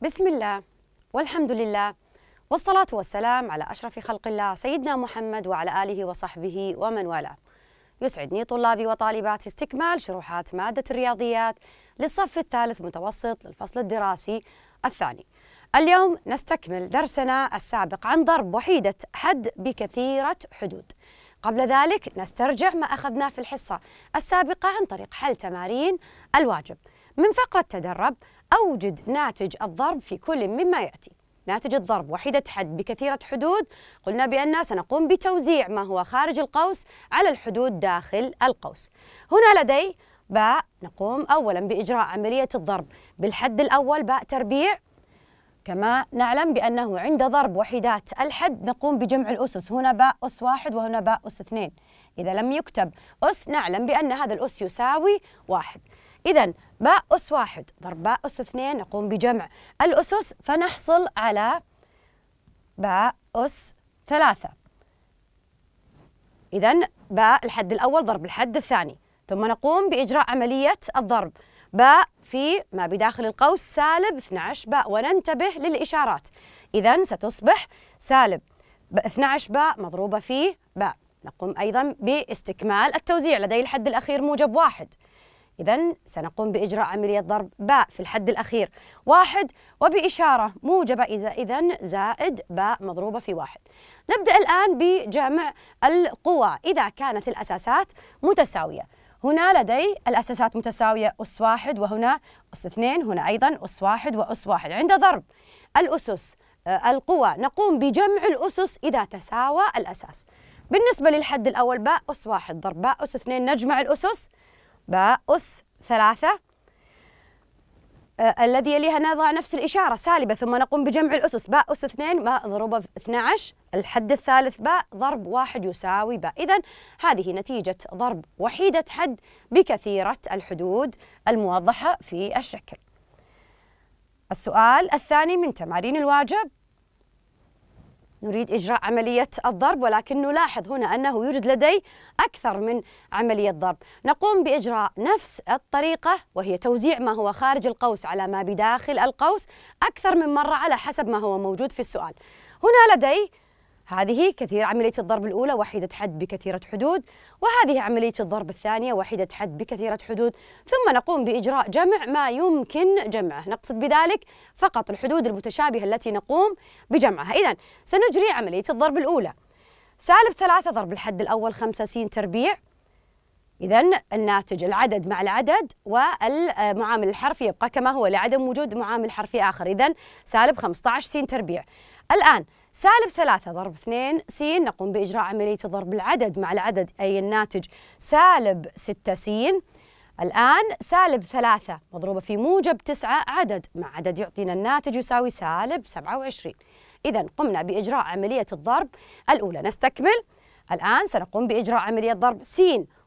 بسم الله والحمد لله والصلاة والسلام على أشرف خلق الله سيدنا محمد وعلى آله وصحبه ومن والاه يسعدني طلابي وطالبات استكمال شروحات مادة الرياضيات للصف الثالث متوسط للفصل الدراسي الثاني اليوم نستكمل درسنا السابق عن ضرب وحيدة حد بكثيرة حدود قبل ذلك نسترجع ما أخذناه في الحصة السابقة عن طريق حل تمارين الواجب من فقرة تدرب أوجد ناتج الضرب في كل مما يأتي ناتج الضرب وحيدة حد بكثيرة حدود قلنا بأن سنقوم بتوزيع ما هو خارج القوس على الحدود داخل القوس هنا لدي باء نقوم أولا بإجراء عملية الضرب بالحد الأول باء تربيع كما نعلم بأنه عند ضرب وحدات الحد نقوم بجمع الأسس هنا باء أس واحد وهنا باء أس اثنين إذا لم يكتب أس نعلم بأن هذا الأس يساوي واحد إذا باء أس واحد ضرب باء أس اثنين نقوم بجمع الأسس فنحصل على باء أس ثلاثة إذا باء الحد الأول ضرب الحد الثاني ثم نقوم بإجراء عملية الضرب باء في ما بداخل القوس سالب 12 باء وننتبه للإشارات إذا ستصبح سالب 12 باء مضروبة في باء نقوم أيضا باستكمال التوزيع لدي الحد الأخير موجب واحد إذا سنقوم بإجراء عملية ضرب باء في الحد الأخير واحد وبإشارة موجبة إذا زائد باء مضروبة في واحد نبدأ الآن بجمع القوى إذا كانت الأساسات متساوية هنا لدي الأساسات متساوية أس واحد وهنا أس اثنين هنا أيضا أس واحد وأس واحد عند ضرب الأسس آه، القوى نقوم بجمع الأسس إذا تساوى الأساس بالنسبة للحد الأول باء أس واحد ضرب باء أس اثنين نجمع الأسس باء أس ثلاثة آه، الذي يليها نضع نفس الإشارة سالبة ثم نقوم بجمع الأسس باء أس 2 باء ضروبة 12 الحد الثالث باء ضرب واحد يساوي باء إذا هذه نتيجة ضرب وحيدة حد بكثيرة الحدود الموضحة في الشكل السؤال الثاني من تمارين الواجب نريد إجراء عملية الضرب ولكن نلاحظ هنا أنه يوجد لدي أكثر من عملية ضرب نقوم بإجراء نفس الطريقة وهي توزيع ما هو خارج القوس على ما بداخل القوس أكثر من مرة على حسب ما هو موجود في السؤال هنا لدي هذه كثير عملية الضرب الأولى وحيدة حد بكثيرة حدود وهذه عملية الضرب الثانية وحيدة حد بكثيرة حدود ثم نقوم بإجراء جمع ما يمكن جمعه نقصد بذلك فقط الحدود المتشابهة التي نقوم بجمعها إذا سنجري عملية الضرب الأولى سالب ثلاثة ضرب الحد الأول خمسة سين تربيع إذا الناتج العدد مع العدد والمعامل الحرفي يبقى كما هو لعدم وجود معامل حرفي آخر إذا سالب 15 س تربيع الآن سالب 3 ضرب 2 س نقوم بإجراء عملية ضرب العدد مع العدد أي الناتج سالب 6 س الآن سالب 3 مضروبة في موجب 9 عدد مع عدد يعطينا الناتج يساوي سالب 27 إذا قمنا بإجراء عملية الضرب الأولى نستكمل الآن سنقوم بإجراء عملية ضرب س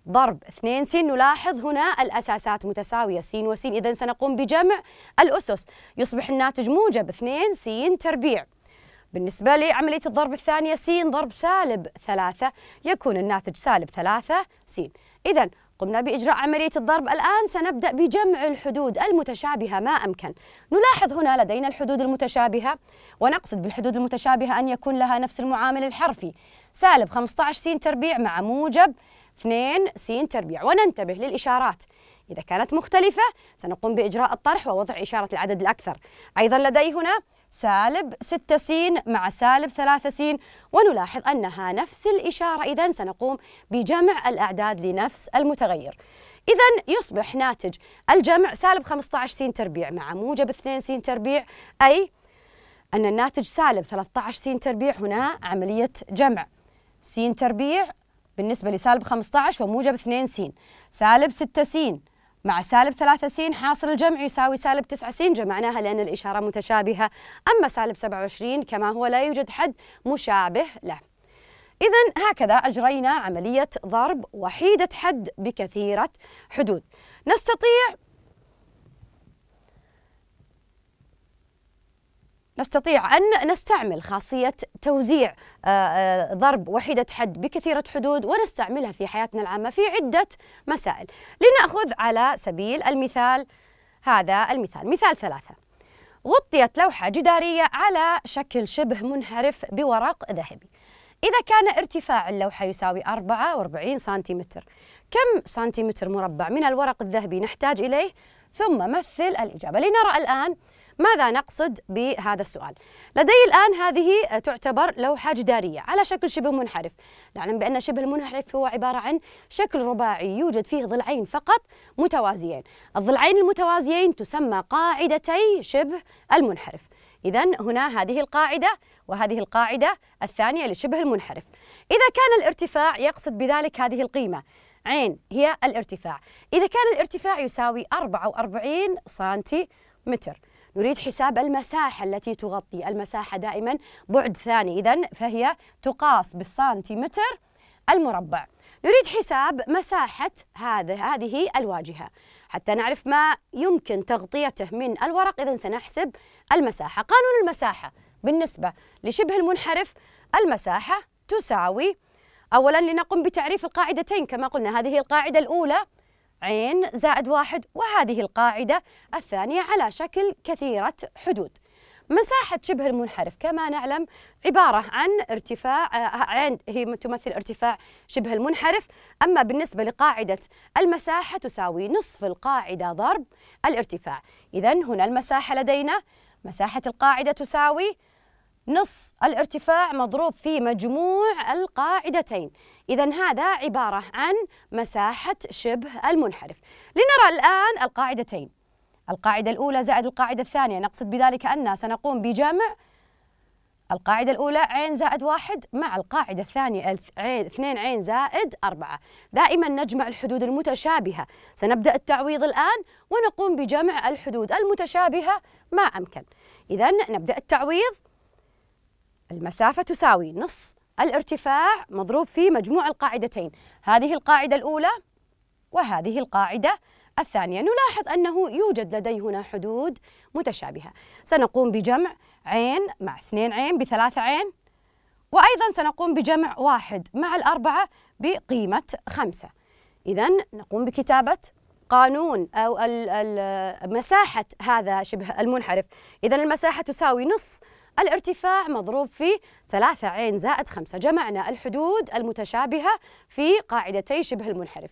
ضرب 2 س نلاحظ هنا الأساسات متساوية س وس إذا سنقوم بجمع الأسس يصبح الناتج موجب 2 س تربيع بالنسبة لعملية الضرب الثانية س ضرب سالب ثلاثة يكون الناتج سالب ثلاثة س إذا قمنا بإجراء عملية الضرب الآن سنبدأ بجمع الحدود المتشابهة ما أمكن نلاحظ هنا لدينا الحدود المتشابهة ونقصد بالحدود المتشابهة أن يكون لها نفس المعامل الحرفي سالب 15 سين تربيع مع موجب 2 سين تربيع وننتبه للإشارات إذا كانت مختلفة سنقوم بإجراء الطرح ووضع إشارة العدد الأكثر أيضا لدي هنا سالب 6 س مع سالب 3 س ونلاحظ أنها نفس الإشارة إذا سنقوم بجمع الأعداد لنفس المتغير إذا يصبح ناتج الجمع سالب 15 س تربيع مع موجب 2 س تربيع أي أن الناتج سالب 13 س تربيع هنا عملية جمع س تربيع بالنسبة لسالب 15 وموجب 2 س سالب 6 س مع سالب 3 س حاصل الجمع يساوي سالب 9 س جمعناها لأن الإشارة متشابهة أما سالب 27 كما هو لا يوجد حد مشابه له إذا هكذا أجرينا عملية ضرب وحيدة حد بكثيرة حدود نستطيع نستطيع أن نستعمل خاصية توزيع آه، آه، ضرب وحيدة حد بكثيرة حدود ونستعملها في حياتنا العامة في عدة مسائل لنأخذ على سبيل المثال هذا المثال مثال ثلاثة غطيت لوحة جدارية على شكل شبه منحرف بورق ذهبي إذا كان ارتفاع اللوحة يساوي 44 سنتيمتر كم سنتيمتر مربع من الورق الذهبي نحتاج إليه؟ ثم مثل الإجابة لنرى الآن ماذا نقصد بهذا السؤال؟ لدي الآن هذه تعتبر لوحة جدارية على شكل شبه منحرف نعلم بأن شبه المنحرف هو عبارة عن شكل رباعي يوجد فيه ضلعين فقط متوازيين الضلعين المتوازيين تسمى قاعدتي شبه المنحرف إذا هنا هذه القاعدة وهذه القاعدة الثانية لشبه المنحرف إذا كان الارتفاع يقصد بذلك هذه القيمة عين هي الارتفاع إذا كان الارتفاع يساوي 44 سنتي متر نريد حساب المساحة التي تغطي المساحة دائما بعد ثاني إذا فهي تقاس بالسنتيمتر المربع نريد حساب مساحة هذه الواجهة حتى نعرف ما يمكن تغطيته من الورق إذا سنحسب المساحة قانون المساحة بالنسبة لشبه المنحرف المساحة تساوي أولا لنقم بتعريف القاعدتين كما قلنا هذه القاعدة الأولى عين زائد واحد وهذه القاعدة الثانية على شكل كثيرة حدود مساحة شبه المنحرف كما نعلم عبارة عن ارتفاع آه، عين هي تمثل ارتفاع شبه المنحرف أما بالنسبة لقاعدة المساحة تساوي نصف القاعدة ضرب الارتفاع إذا هنا المساحة لدينا مساحة القاعدة تساوي نص الارتفاع مضروب في مجموع القاعدتين إذا هذا عبارة عن مساحة شبه المنحرف لنرى الآن القاعدتين القاعدة الأولى زائد القاعدة الثانية نقصد بذلك أن سنقوم بجمع القاعدة الأولى عين زائد واحد مع القاعدة الثانية عين اثنين عين زائد أربعة دائما نجمع الحدود المتشابهة سنبدأ التعويض الآن ونقوم بجمع الحدود المتشابهة ما أمكن إذا نبدأ التعويض المسافة تساوي نص الارتفاع مضروب في مجموع القاعدتين هذه القاعدة الأولى وهذه القاعدة الثانية نلاحظ أنه يوجد لدي هنا حدود متشابهة سنقوم بجمع عين مع اثنين عين بثلاثة عين وأيضا سنقوم بجمع واحد مع الأربعة بقيمة خمسة إذا نقوم بكتابة قانون أو مساحة هذا شبه المنحرف إذا المساحة تساوي نصف الارتفاع مضروب في ثلاثة عين زائد خمسة جمعنا الحدود المتشابهة في قاعدتي شبه المنحرف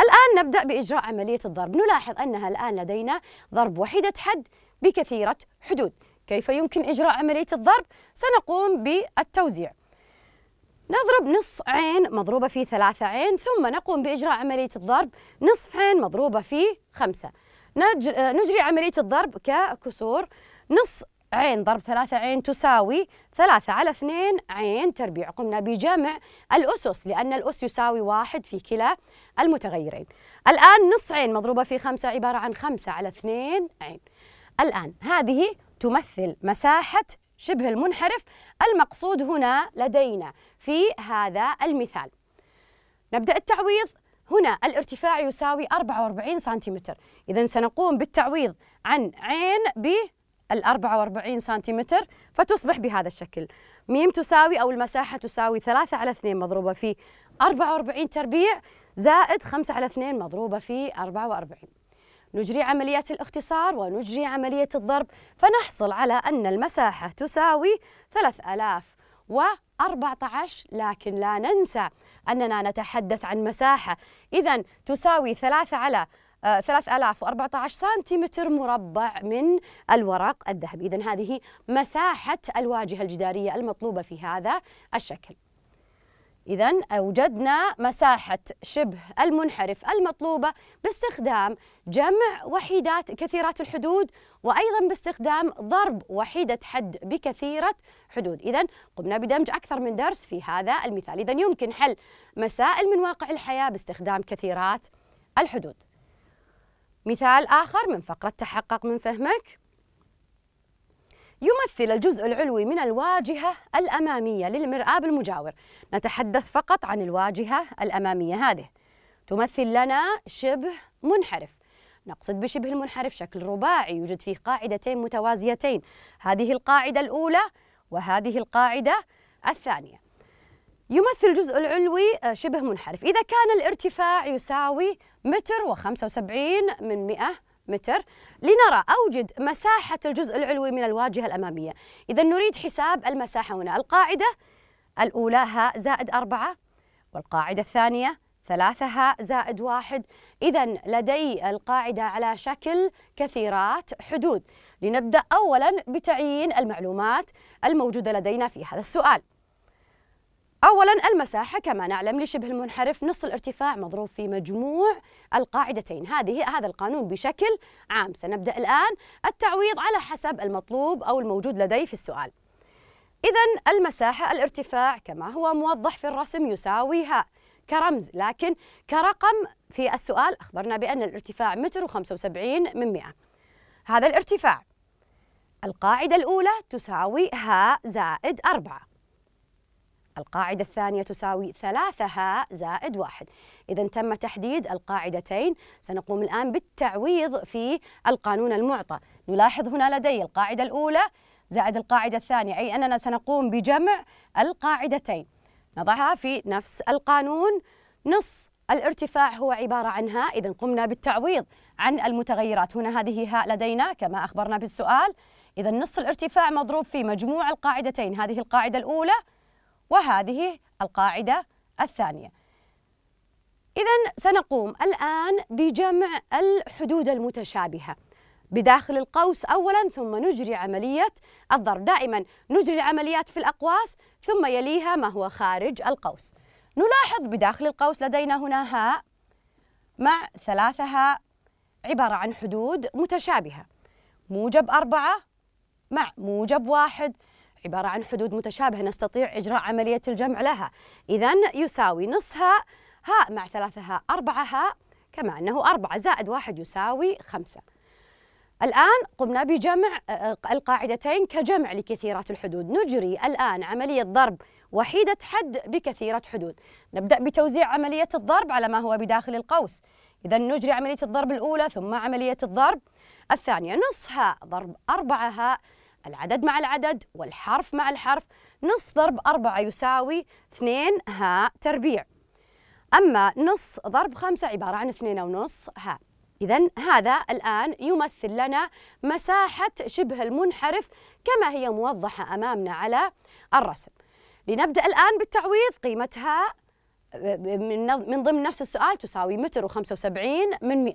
الآن نبدأ بإجراء عملية الضرب نلاحظ أنها الآن لدينا ضرب وحيدة حد بكثيرة حدود كيف يمكن إجراء عملية الضرب؟ سنقوم بالتوزيع نضرب نصف عين مضروبة في ثلاثة عين ثم نقوم بإجراء عملية الضرب نصف عين مضروبة في خمسة نجري عملية الضرب ككسور نص عين ضرب ثلاثة عين تساوي ثلاثة على اثنين عين تربيع قمنا بجمع الأسس لأن الأس يساوي واحد في كلا المتغيرين الآن نص عين مضروبة في خمسة عبارة عن خمسة على اثنين عين الآن هذه تمثل مساحة شبه المنحرف المقصود هنا لدينا في هذا المثال نبدأ التعويض هنا الارتفاع يساوي 44 سنتيمتر إذا سنقوم بالتعويض عن عين ب ال 44 سنتيمتر فتصبح بهذا الشكل ميم تساوي أو المساحة تساوي 3 على 2 مضروبة في 44 تربيع زائد 5 على 2 مضروبة في 44 نجري عملية الاختصار ونجري عملية الضرب فنحصل على أن المساحة تساوي 3014 لكن لا ننسى أننا نتحدث عن مساحة إذا تساوي 3 على 3014 آه، سنتيمتر مربع من الورق الذهبي إذا هذه مساحة الواجهة الجدارية المطلوبة في هذا الشكل إذا أوجدنا مساحة شبه المنحرف المطلوبة باستخدام جمع وحيدات كثيرات الحدود وأيضا باستخدام ضرب وحيدة حد بكثيرة حدود إذا قمنا بدمج أكثر من درس في هذا المثال إذا يمكن حل مسائل من واقع الحياة باستخدام كثيرات الحدود مثال آخر من فقرة تحقق من فهمك يمثل الجزء العلوي من الواجهة الأمامية للمرآة بالمجاور نتحدث فقط عن الواجهة الأمامية هذه تمثل لنا شبه منحرف نقصد بشبه المنحرف شكل رباعي يوجد فيه قاعدتين متوازيتين هذه القاعدة الأولى وهذه القاعدة الثانية يمثل الجزء العلوي آه، شبه منحرف إذا كان الارتفاع يساوي متر و75 من 100 متر لنرى أوجد مساحة الجزء العلوي من الواجهة الأمامية إذا نريد حساب المساحة هنا القاعدة الأولى ها زائد أربعة والقاعدة الثانية ثلاثة ها زائد واحد إذا لدي القاعدة على شكل كثيرات حدود لنبدأ أولا بتعيين المعلومات الموجودة لدينا في هذا السؤال أولا المساحة كما نعلم لشبه المنحرف نص الارتفاع مضروب في مجموع القاعدتين هذه هذا القانون بشكل عام سنبدأ الآن التعويض على حسب المطلوب أو الموجود لدي في السؤال إذا المساحة الارتفاع كما هو موضح في الرسم يساويها كرمز لكن كرقم في السؤال أخبرنا بأن الارتفاع متر وخمسة وسبعين من مئة هذا الارتفاع القاعدة الأولى تساوي ها زائد أربعة القاعدة الثانية تساوي هاء زائد واحد إذا تم تحديد القاعدتين سنقوم الآن بالتعويض في القانون المعطى نلاحظ هنا لدي القاعدة الأولى زائد القاعدة الثانية أي أننا سنقوم بجمع القاعدتين نضعها في نفس القانون نص الارتفاع هو عبارة عن هاء إذا قمنا بالتعويض عن المتغيرات هنا هذه هاء لدينا كما أخبرنا بالسؤال إذا نص الارتفاع مضروب في مجموع القاعدتين هذه القاعدة الأولى وهذه القاعدة الثانية إذا سنقوم الآن بجمع الحدود المتشابهة بداخل القوس أولا ثم نجري عملية الضرب دائما نجري العمليات في الأقواس ثم يليها ما هو خارج القوس نلاحظ بداخل القوس لدينا هنا هاء مع ثلاثة هاء عبارة عن حدود متشابهة موجب أربعة مع موجب واحد عبارة عن حدود متشابهة نستطيع إجراء عملية الجمع لها إذا يساوي نصها هاء مع ثلاثة هاء أربعة هاء كما أنه أربعة زائد واحد يساوي خمسة الآن قمنا بجمع آه، القاعدتين كجمع لكثيرات الحدود نجري الآن عملية ضرب وحيدة حد بكثيرة حدود نبدأ بتوزيع عملية الضرب على ما هو بداخل القوس إذا نجري عملية الضرب الأولى ثم عملية الضرب الثانية نصها ضرب أربعة هاء العدد مع العدد والحرف مع الحرف نص ضرب أربعة يساوي اثنين هاء تربيع أما نص ضرب خمسة عبارة عن اثنين ونص هاء إذا هذا الآن يمثل لنا مساحة شبه المنحرف كما هي موضحة أمامنا على الرسم لنبدأ الآن بالتعويض قيمتها من ضمن نفس السؤال تساوي متر و75 من 100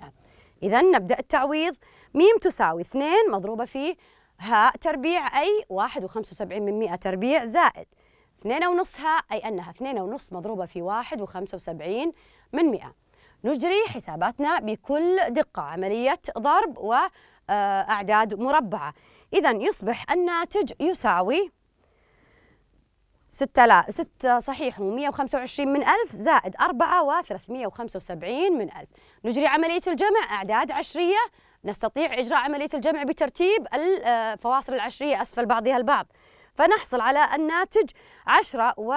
إذا نبدأ التعويض ميم تساوي 2 مضروبة في هاء تربيع أي واحد وخمسة وسبعين من مئة تربيع زائد اثنين ونص هاء أي أنها اثنين ونص مضروبة في واحد وخمسة وسبعين من مئة نجري حساباتنا بكل دقة عملية ضرب وأعداد آه، مربعة إذا يصبح الناتج يساوي ستة لا ستة صحيح و125 من ألف زائد أربعة و375 من ألف نجري عملية الجمع أعداد عشرية نستطيع إجراء عملية الجمع بترتيب الفواصل آه، العشرية أسفل بعضها البعض فنحصل على الناتج عشرة و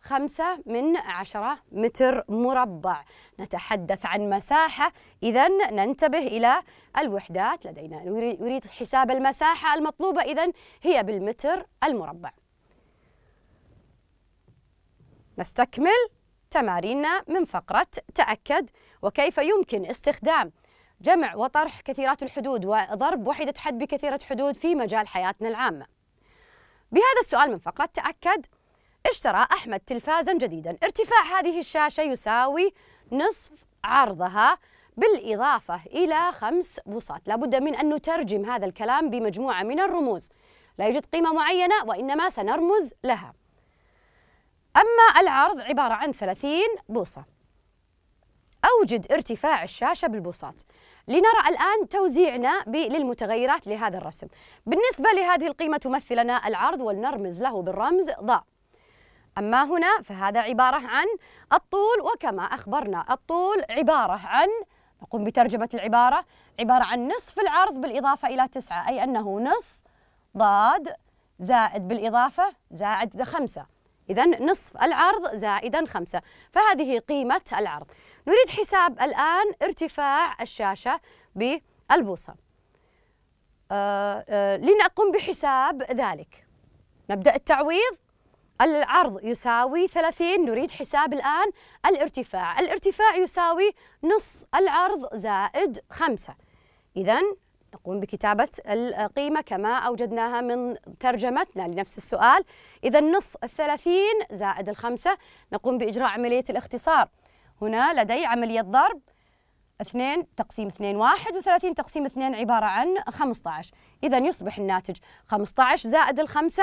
خمسة من عشرة متر مربع نتحدث عن مساحة إذا ننتبه إلى الوحدات لدينا نريد حساب المساحة المطلوبة إذا هي بالمتر المربع نستكمل تماريننا من فقرة تأكد وكيف يمكن استخدام جمع وطرح كثيرات الحدود وضرب وحدة حد بكثيرة حدود في مجال حياتنا العامة بهذا السؤال من فقرة تأكد اشترى أحمد تلفازا جديدا ارتفاع هذه الشاشة يساوي نصف عرضها بالإضافة إلى خمس بوصات لابد من أن نترجم هذا الكلام بمجموعة من الرموز لا يوجد قيمة معينة وإنما سنرمز لها أما العرض عبارة عن 30 بوصة أوجد ارتفاع الشاشة بالبوصات لنرى الآن توزيعنا للمتغيرات لهذا الرسم بالنسبة لهذه القيمة تمثل لنا العرض ولنرمز له بالرمز ضاء أما هنا فهذا عبارة عن الطول وكما أخبرنا الطول عبارة عن نقوم بترجمة العبارة عبارة عن نصف العرض بالإضافة إلى تسعة أي أنه نص ضاد زائد بالإضافة زائد خمسة إذا نصف العرض زائدا خمسة فهذه قيمة العرض نريد حساب الآن ارتفاع الشاشة بالبوصة آه آه لنقوم بحساب ذلك نبدأ التعويض العرض يساوي 30 نريد حساب الآن الارتفاع الارتفاع يساوي نص العرض زائد 5 إذا نقوم بكتابة القيمة كما أوجدناها من ترجمتنا لنفس السؤال إذا نص الثلاثين زائد الخمسة نقوم بإجراء عملية الاختصار هنا لدي عملية ضرب 2 تقسيم 2 1 و30 تقسيم 2 عبارة عن 15 إذا يصبح الناتج 15 زائد الخمسة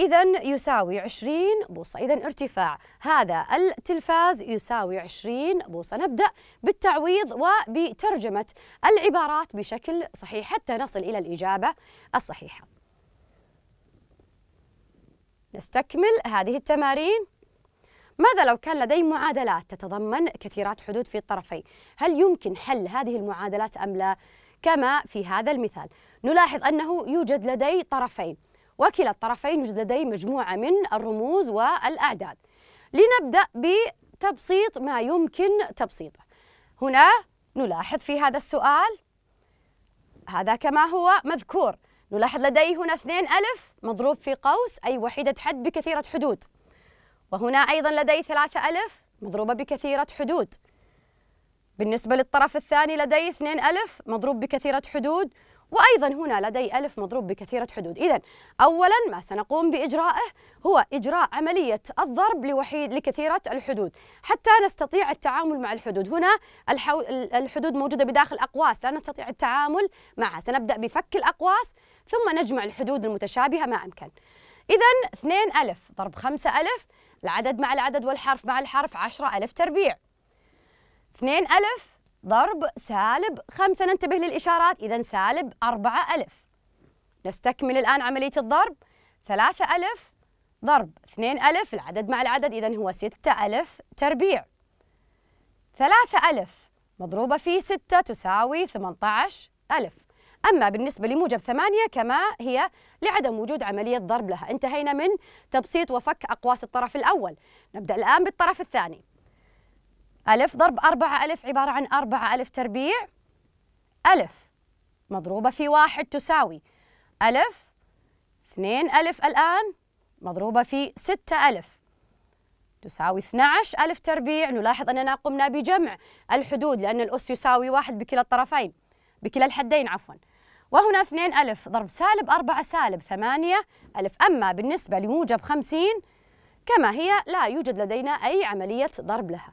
إذا يساوي 20 بوصة إذا ارتفاع هذا التلفاز يساوي 20 بوصة نبدأ بالتعويض وبترجمة العبارات بشكل صحيح حتى نصل إلى الإجابة الصحيحة نستكمل هذه التمارين ماذا لو كان لدي معادلات تتضمن كثيرات حدود في الطرفين هل يمكن حل هذه المعادلات أم لا كما في هذا المثال نلاحظ أنه يوجد لدي طرفين وكلا الطرفين يوجد لدي مجموعة من الرموز والأعداد لنبدأ بتبسيط ما يمكن تبسيطه هنا نلاحظ في هذا السؤال هذا كما هو مذكور نلاحظ لدي هنا 2 ألف مضروب في قوس أي وحيدة حد بكثيرة حدود وهنا أيضا لدي ثلاثة ألف مضروبة بكثيرة حدود بالنسبة للطرف الثاني لدي ألف مضروب بكثيرة حدود وأيضا هنا لدي ألف مضروب بكثيرة حدود إذا أولا ما سنقوم بإجرائه هو إجراء عملية الضرب لوحيد لكثيرة الحدود حتى نستطيع التعامل مع الحدود هنا الحو... الحدود موجودة بداخل أقواس لا نستطيع التعامل معها سنبدأ بفك الأقواس ثم نجمع الحدود المتشابهة ما أمكن إذا ألف ضرب ألف العدد مع العدد والحرف مع الحرف عشرة ألف تربيع اثنين ألف ضرب سالب خمسة ننتبه للإشارات إذا سالب أربعة ألف نستكمل الآن عملية الضرب ثلاثة ألف ضرب اثنين ألف العدد مع العدد إذا هو ستة ألف تربيع ثلاثة ألف مضروبة في ستة تساوي ثمانية عشر ألف أما بالنسبة لموجب ثمانية كما هي لعدم وجود عملية ضرب لها انتهينا من تبسيط وفك أقواس الطرف الأول نبدأ الآن بالطرف الثاني ألف ضرب أربعة ألف عبارة عن أربعة ألف تربيع ألف مضروبة في واحد تساوي ألف اثنين ألف الآن مضروبة في ستة ألف تساوي 12 ألف تربيع نلاحظ أننا قمنا بجمع الحدود لأن الأس يساوي واحد بكلا الطرفين بكلا الحدين عفواً وهنا 2 ألف ضرب سالب 4 سالب 8 ألف أما بالنسبة لموجب 50 كما هي لا يوجد لدينا أي عملية ضرب لها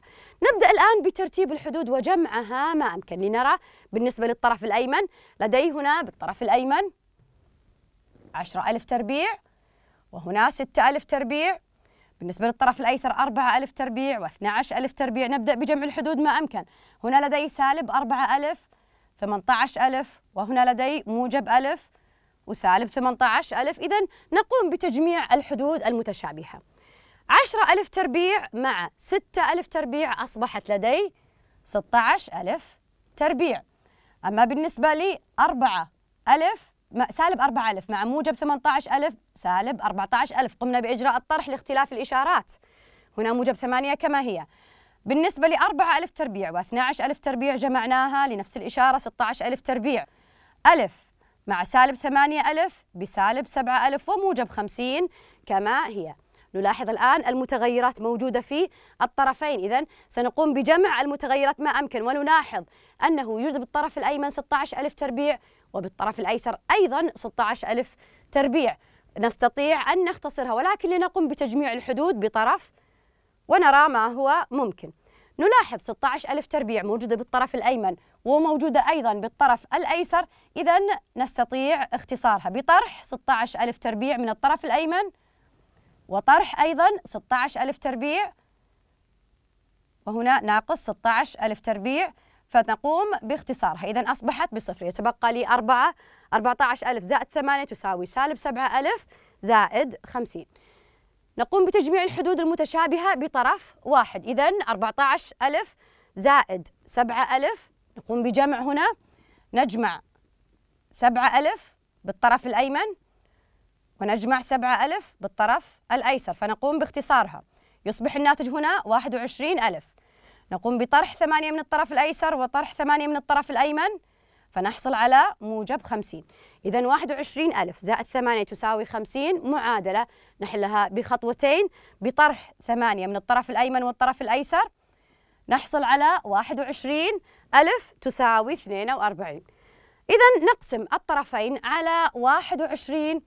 نبدأ الآن بترتيب الحدود وجمعها ما أمكن لنرى بالنسبة للطرف الأيمن لدي هنا بالطرف الأيمن 10 ألف تربيع وهنا 6 ألف تربيع بالنسبة للطرف الأيسر 4 ألف تربيع و12 ألف تربيع نبدأ بجمع الحدود ما أمكن هنا لدي سالب 4 ألف 18 ألف وهنا لدي موجب ألف وسالب 18 ألف إذا نقوم بتجميع الحدود المتشابهة 10 ألف تربيع مع 6 ألف تربيع أصبحت لدي 16 ألف تربيع أما بالنسبة لي 4 ألف سالب 4 ألف مع موجب 18 ألف سالب 14 ألف قمنا بإجراء الطرح لاختلاف الإشارات هنا موجب 8 كما هي بالنسبة ل 4000 تربيع و12000 تربيع جمعناها لنفس الإشارة 16000 تربيع ألف مع سالب ثمانية ألف بسالب سبعة ألف وموجب خمسين كما هي نلاحظ الآن المتغيرات موجودة في الطرفين إذا سنقوم بجمع المتغيرات ما أمكن ونلاحظ أنه يوجد بالطرف الأيمن 16 ألف تربيع وبالطرف الأيسر أيضا 16 ألف تربيع نستطيع أن نختصرها ولكن لنقوم بتجميع الحدود بطرف ونرى ما هو ممكن نلاحظ 16 ألف تربيع موجودة بالطرف الأيمن وموجودة أيضا بالطرف الأيسر إذا نستطيع اختصارها بطرح 16 ألف تربيع من الطرف الأيمن وطرح أيضا 16 ألف تربيع وهنا ناقص 16 ألف تربيع فنقوم باختصارها إذا أصبحت بصفر يتبقى لي 4 14 ألف زائد 8 تساوي سالب 7 ألف زائد 50 نقوم بتجميع الحدود المتشابهة بطرف واحد إذا 14 ألف زائد 7 ألف نقوم بجمع هنا نجمع سبعة ألف بالطرف الأيمن ونجمع سبعة ألف بالطرف الأيسر فنقوم باختصارها يصبح الناتج هنا واحد وعشرين ألف نقوم بطرح ثمانية من الطرف الأيسر وطرح ثمانية من الطرف الأيمن فنحصل على موجب خمسين إذا واحد وعشرين ألف زائد ثمانية تساوي خمسين معادلة نحلها بخطوتين بطرح ثمانية من الطرف الأيمن والطرف الأيسر نحصل على واحد وعشرين ألف تساوي 42 إذا نقسم الطرفين على 21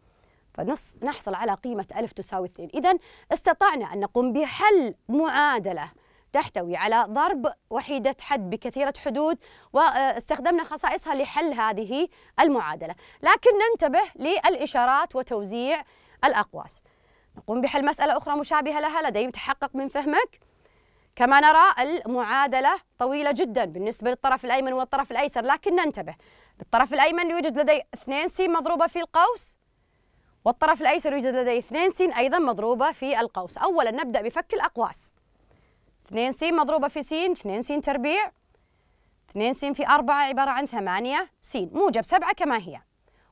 فنص نحصل على قيمة ألف تساوي 2 إذا استطعنا أن نقوم بحل معادلة تحتوي على ضرب وحيدة حد بكثيرة حدود واستخدمنا خصائصها لحل هذه المعادلة لكن ننتبه للإشارات وتوزيع الأقواس نقوم بحل مسألة أخرى مشابهة لها لدي متحقق من فهمك كما نرى المعادلة طويلة جدا بالنسبة للطرف الأيمن والطرف الأيسر لكن ننتبه بالطرف الأيمن يوجد لدي 2 س مضروبة في القوس والطرف الأيسر يوجد لدي 2 س أيضا مضروبة في القوس أولا نبدأ بفك الأقواس 2 س مضروبة في س 2 س تربيع 2 س في 4 عبارة عن 8 س موجب 7 كما هي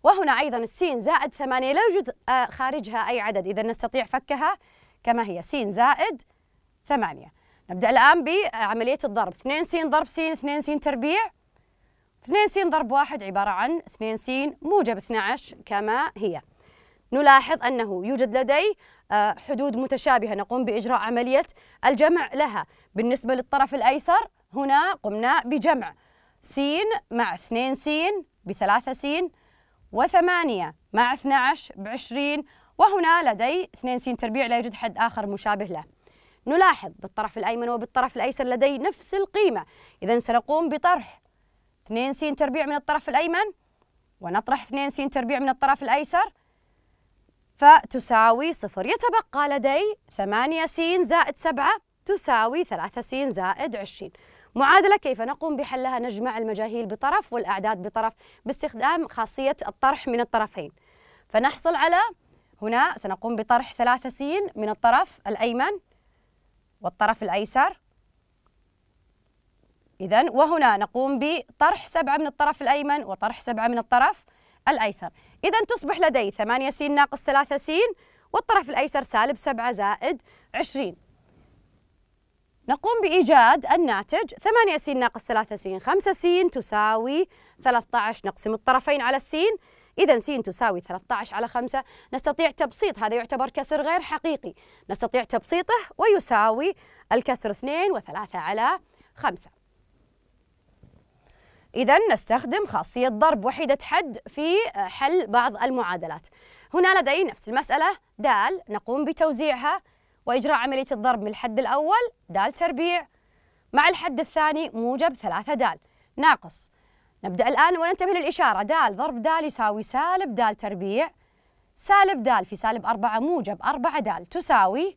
وهنا أيضا السين زائد 8 لا يوجد آه، خارجها أي عدد إذا نستطيع فكها كما هي س زائد 8 نبدأ الآن بعملية الضرب 2 س ضرب س 2 س تربيع 2 س ضرب 1 عبارة عن 2 س موجب 12 كما هي نلاحظ أنه يوجد لدي آه، حدود متشابهة نقوم بإجراء عملية الجمع لها بالنسبة للطرف الأيسر هنا قمنا بجمع س مع 2 س بثلاثة س وثمانية مع 12 بعشرين وهنا لدي 2 س تربيع لا يوجد حد آخر مشابه له نلاحظ بالطرف الأيمن وبالطرف الأيسر لدي نفس القيمة إذا سنقوم بطرح 2 س تربيع من الطرف الأيمن ونطرح 2 س تربيع من الطرف الأيسر فتساوي صفر يتبقى لدي 8 س زائد 7 تساوي 3 س زائد 20 معادلة كيف نقوم بحلها نجمع المجاهيل بطرف والأعداد بطرف باستخدام خاصية الطرح من الطرفين فنحصل على هنا سنقوم بطرح 3 س من الطرف الأيمن والطرف الأيسر إذا وهنا نقوم بطرح سبعة من الطرف الأيمن وطرح سبعة من الطرف الأيسر إذا تصبح لدي ثمانية س ناقص ثلاثة س والطرف الأيسر سالب سبعة زائد عشرين نقوم بإيجاد الناتج ثمانية س ناقص ثلاثة س خمسة س تساوي ثلاثة عشر نقسم الطرفين على السين إذا س تساوي 13 على 5 نستطيع تبسيط هذا يعتبر كسر غير حقيقي نستطيع تبسيطه ويساوي الكسر 2 و3 على 5 إذا نستخدم خاصية ضرب وحيدة حد في حل بعض المعادلات هنا لدي نفس المسألة دال نقوم بتوزيعها وإجراء عملية الضرب من الحد الأول دال تربيع مع الحد الثاني موجب ثلاثة دال ناقص نبدأ الآن وننتبه للإشارة دال ضرب دال يساوي سالب دال تربيع سالب دال في سالب أربعة موجب أربعة دال تساوي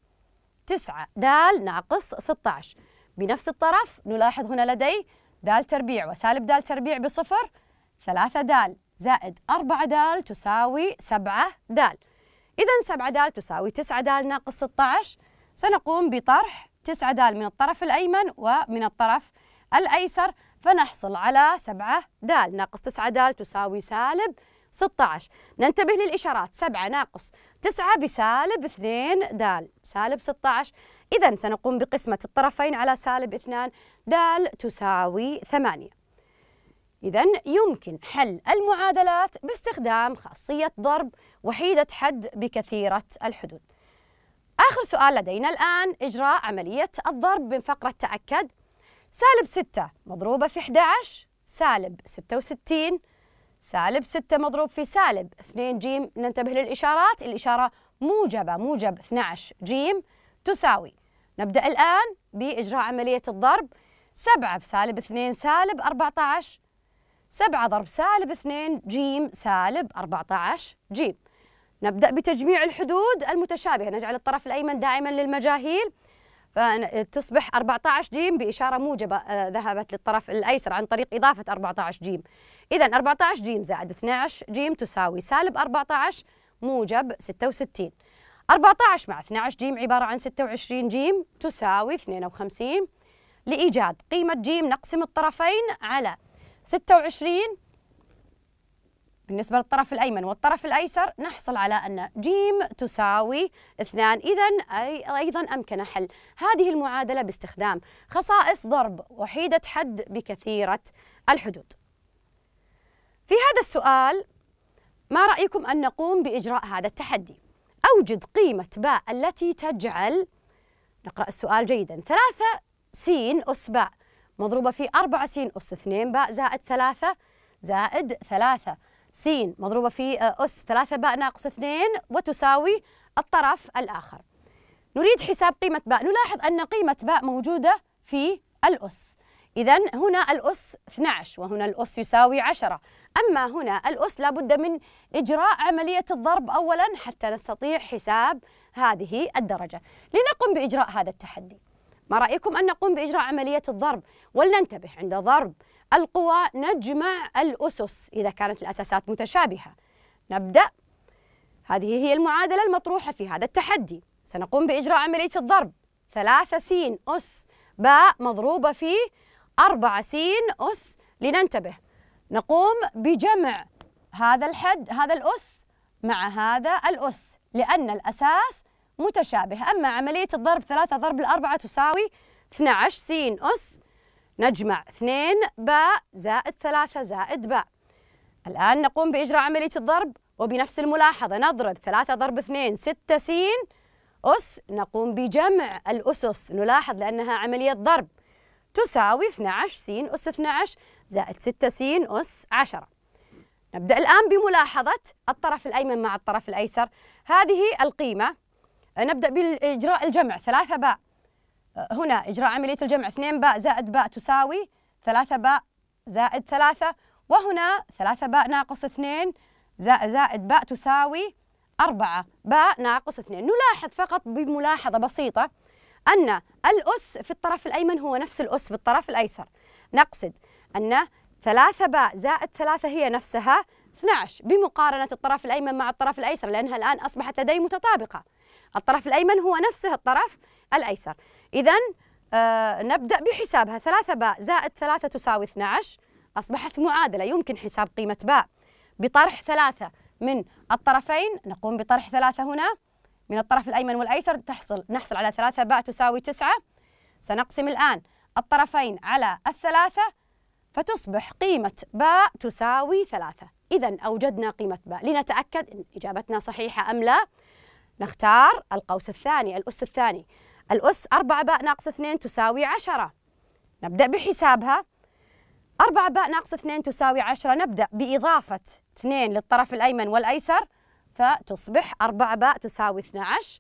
تسعة دال ناقص 16 بنفس الطرف نلاحظ هنا لدي دال تربيع وسالب دال تربيع بصفر ثلاثة دال زائد أربعة دال تساوي سبعة دال إذا سبعة دال تساوي تسعة دال ناقص 16 سنقوم بطرح تسعة دال من الطرف الأيمن ومن الطرف الأيسر فنحصل على 7 د ناقص 9 د تساوي سالب 16 ننتبه للإشارات 7 ناقص 9 بسالب 2 د سالب 16 إذا سنقوم بقسمة الطرفين على سالب 2 د تساوي 8 إذا يمكن حل المعادلات باستخدام خاصية ضرب وحيدة حد بكثيرة الحدود آخر سؤال لدينا الآن إجراء عملية الضرب من فقرة تأكد سالب 6 مضروبة في 11 سالب 66 سالب 6 مضروب في سالب 2 ج ننتبه للإشارات الإشارة موجبة موجب 12 ج تساوي نبدأ الآن بإجراء عملية الضرب 7 بسالب 2 سالب 14 7 ضرب سالب 2 ج سالب 14 ج نبدأ بتجميع الحدود المتشابهة نجعل الطرف الأيمن دائما للمجاهيل فتصبح 14 جيم بإشارة موجبة آه، ذهبت للطرف الأيسر عن طريق إضافة 14 جيم إذا 14 جيم زائد 12 جيم تساوي سالب 14 موجب 66 14 مع 12 جيم عبارة عن 26 جيم تساوي 52 لإيجاد قيمة جيم نقسم الطرفين على 26 بالنسبة للطرف الأيمن والطرف الأيسر نحصل على أن جيم تساوي اثنان إذا أيضا أمكن حل هذه المعادلة باستخدام خصائص ضرب وحيدة حد بكثيرة الحدود في هذا السؤال ما رأيكم أن نقوم بإجراء هذا التحدي أوجد قيمة باء التي تجعل نقرأ السؤال جيدا ثلاثة سين أس باء مضروبة في أربعة سين أس اثنين باء زائد ثلاثة زائد ثلاثة س مضروبة في آه، أس ثلاثة باء ناقص اثنين وتساوي الطرف الآخر نريد حساب قيمة باء نلاحظ أن قيمة باء موجودة في الأس إذا هنا الأس 12 وهنا الأس يساوي 10 أما هنا الأس لابد من إجراء عملية الضرب أولا حتى نستطيع حساب هذه الدرجة لنقم بإجراء هذا التحدي ما رأيكم أن نقوم بإجراء عملية الضرب ولننتبه عند ضرب القوى نجمع الأسس إذا كانت الأساسات متشابهة نبدأ هذه هي المعادلة المطروحة في هذا التحدي سنقوم بإجراء عملية الضرب ثلاثة سين أس باء مضروبة في أربعة سين أس لننتبه نقوم بجمع هذا الحد هذا الأس مع هذا الأس لأن الأساس متشابه أما عملية الضرب ثلاثة ضرب الأربعة تساوي 12 سين أس نجمع 2 باء زائد 3 زائد باء الآن نقوم بإجراء عملية الضرب وبنفس الملاحظة نضرب 3 ضرب 2 6 س أس نقوم بجمع الأسس نلاحظ لأنها عملية ضرب تساوي 12 س أس 12 زائد 6 س أس 10 نبدأ الآن بملاحظة الطرف الأيمن مع الطرف الأيسر هذه القيمة نبدأ بإجراء الجمع 3 باء هنا إجراء عملية الجمع 2 باء زائد باء تساوي 3 باء زائد 3 وهنا 3 باء ناقص 2 زائد باء تساوي 4 باء ناقص 2 نلاحظ فقط بملاحظة بسيطة أن الأس في الطرف الأيمن هو نفس الأس بالطرف الأيسر نقصد أن 3 باء زائد 3 هي نفسها 12 بمقارنة الطرف الأيمن مع الطرف الأيسر لأنها الآن أصبحت لدي متطابقة الطرف الأيمن هو نفسه الطرف الأيسر إذا آه نبدأ بحسابها 3 باء زائد 3 تساوي 12 أصبحت معادلة يمكن حساب قيمة باء بطرح ثلاثة من الطرفين نقوم بطرح ثلاثة هنا من الطرف الأيمن والأيسر تحصل نحصل على ثلاثة باء تساوي تسعة سنقسم الآن الطرفين على الثلاثة فتصبح قيمة باء تساوي ثلاثة إذا أوجدنا قيمة باء لنتأكد إن إجابتنا صحيحة أم لا نختار القوس الثاني الأس الثاني الأس 4 باء ناقص 2 تساوي 10 نبدأ بحسابها 4 باء ناقص 2 تساوي 10 نبدأ بإضافة 2 للطرف الأيمن والأيسر فتصبح 4 باء تساوي 12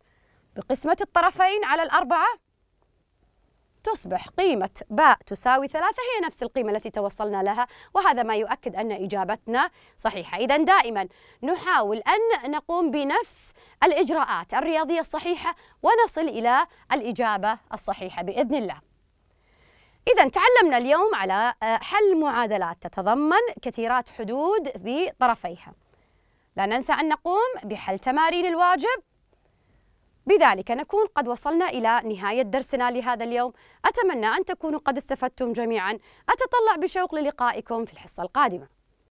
بقسمة الطرفين على الأربعة تصبح قيمة باء تساوي ثلاثة هي نفس القيمة التي توصلنا لها وهذا ما يؤكد أن إجابتنا صحيحة إذا دائما نحاول أن نقوم بنفس الإجراءات الرياضية الصحيحة ونصل إلى الإجابة الصحيحة بإذن الله إذا تعلمنا اليوم على آه، حل معادلات تتضمن كثيرات حدود بطرفيها لا ننسى أن نقوم بحل تمارين الواجب بذلك نكون قد وصلنا إلى نهاية درسنا لهذا اليوم أتمنى أن تكونوا قد استفدتم جميعا أتطلع بشوق للقائكم في الحصة القادمة